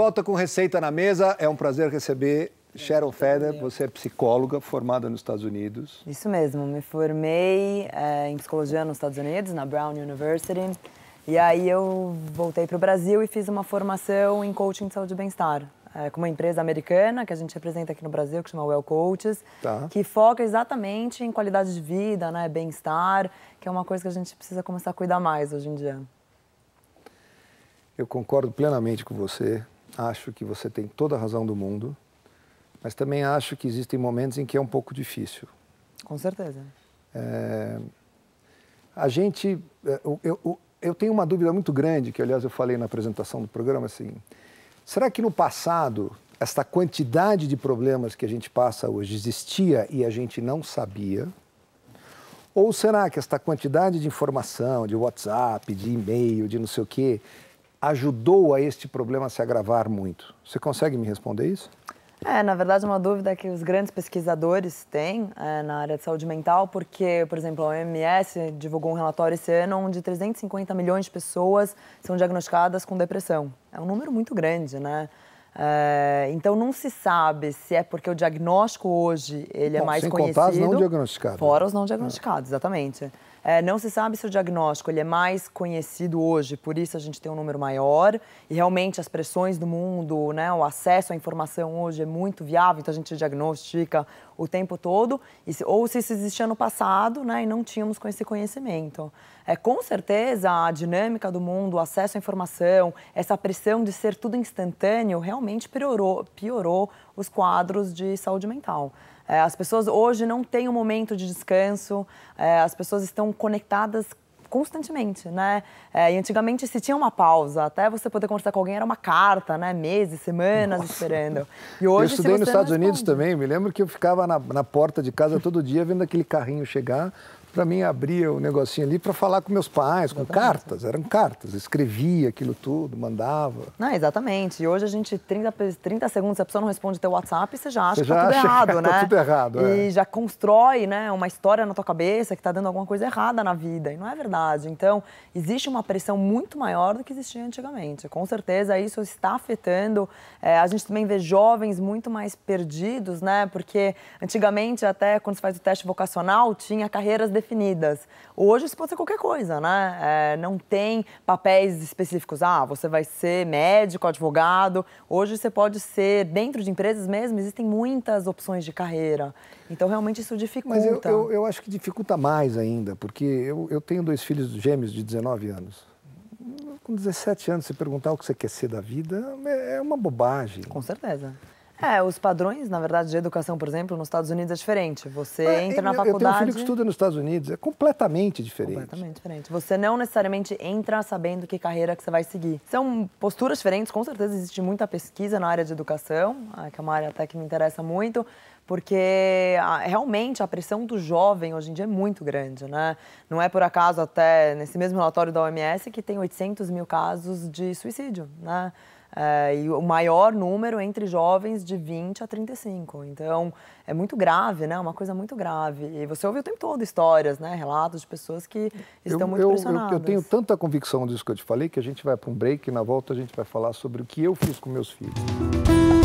volta com Receita na Mesa. É um prazer receber Sharon Feder. Você é psicóloga formada nos Estados Unidos. Isso mesmo. Me formei é, em psicologia nos Estados Unidos, na Brown University. E aí eu voltei para o Brasil e fiz uma formação em coaching de saúde e bem-estar. É, com uma empresa americana que a gente representa aqui no Brasil, que chama Well Coaches, tá. que foca exatamente em qualidade de vida, né, bem-estar, que é uma coisa que a gente precisa começar a cuidar mais hoje em dia. Eu concordo plenamente com você acho que você tem toda a razão do mundo, mas também acho que existem momentos em que é um pouco difícil. Com certeza. É, a gente. É, eu, eu, eu, tenho uma dúvida muito grande, que aliás eu falei na apresentação do programa, assim. Será que no passado, esta quantidade de problemas que a gente passa hoje existia e a gente não sabia? Ou será que esta quantidade de informação, de WhatsApp, de e-mail, de não sei o quê, ajudou a este problema se agravar muito? Você consegue me responder isso? É, na verdade, é uma dúvida que os grandes pesquisadores têm é, na área de saúde mental, porque, por exemplo, a OMS divulgou um relatório esse ano onde 350 milhões de pessoas são diagnosticadas com depressão. É um número muito grande, né? É, então não se sabe se é porque o diagnóstico hoje ele é Bom, é mais sem conhecido. Contar os não diagnosticados. Fora né? os não diagnosticados, exatamente. É, não se sabe se o diagnóstico ele é mais conhecido hoje, por isso a gente tem um número maior e realmente as pressões do mundo, né, o acesso à informação hoje é muito viável, então a gente diagnostica o tempo todo, e se, ou se isso existia no passado né, e não tínhamos com esse conhecimento. É, com certeza a dinâmica do mundo, o acesso à informação, essa pressão de ser tudo instantâneo realmente piorou, piorou os quadros de saúde mental. É, as pessoas hoje não têm um momento de descanso, é, as pessoas estão conectadas constantemente, né? É, e antigamente se tinha uma pausa, até você poder conversar com alguém era uma carta, né? Meses, semanas Nossa. esperando. E hoje, eu estudei nos Estados Unidos também, me lembro que eu ficava na, na porta de casa todo dia vendo aquele carrinho chegar para mim abrir o um negocinho ali para falar com meus pais, com exatamente. cartas, eram cartas, escrevia aquilo tudo, mandava. Não, exatamente. E hoje a gente, 30, 30 segundos, se a pessoa não responde teu WhatsApp, você já acha você já que tá tudo acha errado, que tá né? Tá tudo errado, E é. já constrói, né, uma história na tua cabeça que tá dando alguma coisa errada na vida, e não é verdade. Então, existe uma pressão muito maior do que existia antigamente. Com certeza isso está afetando, é, a gente também vê jovens muito mais perdidos, né, porque antigamente até quando se faz o teste vocacional, tinha carreiras definidas. Hoje você pode ser qualquer coisa, né? É, não tem papéis específicos. Ah, você vai ser médico, advogado. Hoje você pode ser, dentro de empresas mesmo, existem muitas opções de carreira. Então, realmente, isso dificulta. Mas eu, eu, eu acho que dificulta mais ainda, porque eu, eu tenho dois filhos gêmeos de 19 anos com 17 anos, se perguntar o que você quer ser da vida, é uma bobagem. Com certeza. É, os padrões, na verdade, de educação, por exemplo, nos Estados Unidos é diferente. Você é, entra na faculdade. Eu tenho um filho que estuda nos Estados Unidos, é completamente diferente. Completamente diferente. Você não necessariamente entra sabendo que carreira que você vai seguir. São posturas diferentes, com certeza existe muita pesquisa na área de educação, ah, que é uma área até que me interessa muito porque ah, realmente a pressão do jovem hoje em dia é muito grande, né? Não é por acaso até nesse mesmo relatório da OMS que tem 800 mil casos de suicídio, né? É, e o maior número entre jovens de 20 a 35. Então, é muito grave, né? É uma coisa muito grave. E você ouve o tempo todo histórias, né? Relatos de pessoas que estão eu, muito eu, pressionadas. Eu, eu tenho tanta convicção disso que eu te falei que a gente vai para um break e na volta a gente vai falar sobre o que eu fiz com meus filhos. Música